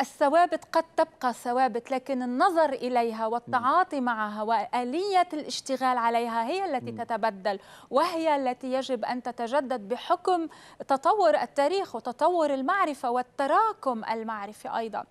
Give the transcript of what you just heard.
الثوابت قد تبقى ثوابت لكن النظر إليها والتعاطي معها وآلية الاشتغال عليها هي التي تتبدل وهي التي يجب أن تتجدد بحكم تطور التاريخ وتطور المعرفة والتراكم المعرفي أيضا